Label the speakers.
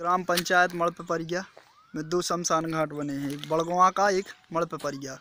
Speaker 1: ग्राम पंचायत मड़ पेपरिया में दो शमशान घाट बने हैं एक बड़गवा का एक मड़ पेपरिया